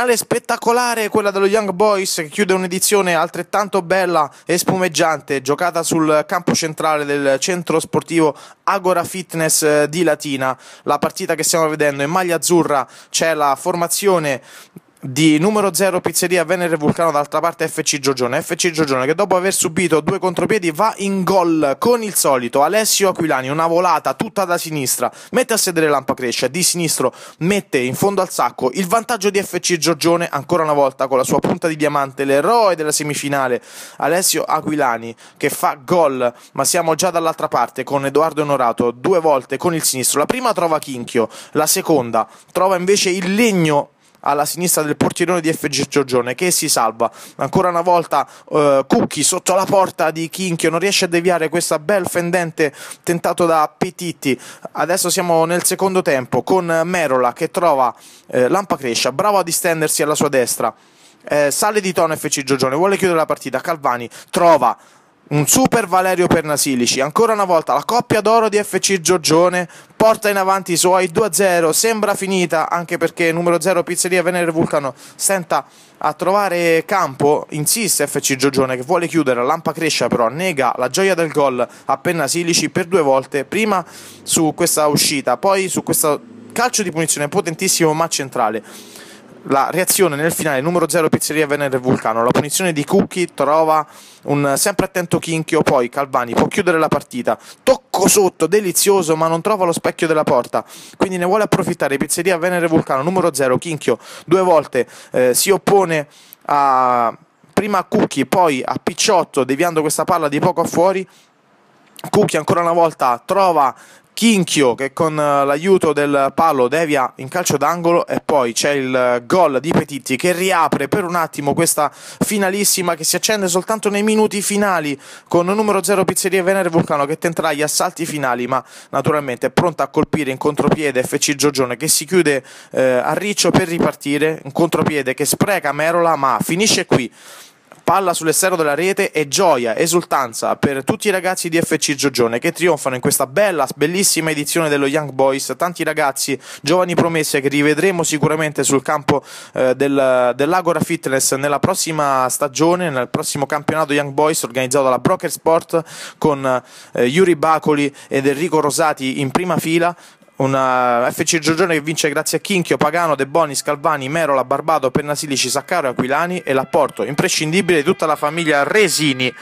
Finale spettacolare quella dello Young Boys che chiude un'edizione altrettanto bella e spumeggiante giocata sul campo centrale del centro sportivo Agora Fitness eh, di Latina. La partita che stiamo vedendo in maglia azzurra c'è la formazione di numero 0 Pizzeria Venere Vulcano d'altra parte FC Giorgione FC Giorgione che dopo aver subito due contropiedi va in gol con il solito Alessio Aquilani una volata tutta da sinistra mette a sedere Lampa Crescia di sinistro mette in fondo al sacco il vantaggio di FC Giorgione ancora una volta con la sua punta di diamante l'eroe della semifinale Alessio Aquilani che fa gol ma siamo già dall'altra parte con Edoardo Onorato due volte con il sinistro la prima trova Chinchio la seconda trova invece il legno alla sinistra del portierone di FG Giorgione che si salva ancora una volta eh, Cucchi sotto la porta di Chinchio non riesce a deviare questa bel fendente tentato da Petitti adesso siamo nel secondo tempo con Merola che trova eh, Lampa Crescia bravo a distendersi alla sua destra eh, sale di tono FC Giorgione vuole chiudere la partita Calvani trova un super Valerio Pernasilici, ancora una volta la coppia d'oro di FC Giorgione porta in avanti i suoi 2-0, sembra finita anche perché numero 0 Pizzeria Venere Vulcano stenta a trovare campo, insiste FC Giorgione che vuole chiudere, Lampa Crescia però nega la gioia del gol a Pernasilici per due volte, prima su questa uscita, poi su questo calcio di punizione potentissimo ma centrale la reazione nel finale numero 0 Pizzeria Venere Vulcano, la punizione di Cucchi trova un sempre attento Chinchio, poi Calvani può chiudere la partita, tocco sotto, delizioso ma non trova lo specchio della porta, quindi ne vuole approfittare Pizzeria Venere Vulcano numero 0 Chinchio due volte eh, si oppone a prima a Cucchi, poi a Picciotto deviando questa palla di poco a fuori Cucchi ancora una volta trova Chinchio che con eh, l'aiuto del palo devia in calcio d'angolo e poi c'è il eh, gol di Petitti che riapre per un attimo questa finalissima che si accende soltanto nei minuti finali con numero 0 Pizzeria Venere Vulcano che tenterà gli assalti finali ma naturalmente è pronta a colpire in contropiede FC Giorgione che si chiude eh, a riccio per ripartire, un contropiede che spreca Merola ma finisce qui. Palla sull'esterno della rete e gioia, esultanza per tutti i ragazzi di FC Giorgione che trionfano in questa bella, bellissima edizione dello Young Boys. Tanti ragazzi, giovani promesse che rivedremo sicuramente sul campo eh, del, dell'Agora Fitness nella prossima stagione, nel prossimo campionato Young Boys organizzato dalla Broker Sport con eh, Yuri Bacoli ed Enrico Rosati in prima fila una FC Giorgione che vince grazie a Chinchio, Pagano, De Boni, Scalvani, Merola, Barbato, Pennasilici, Saccaro, Aquilani e l'apporto imprescindibile di tutta la famiglia Resini.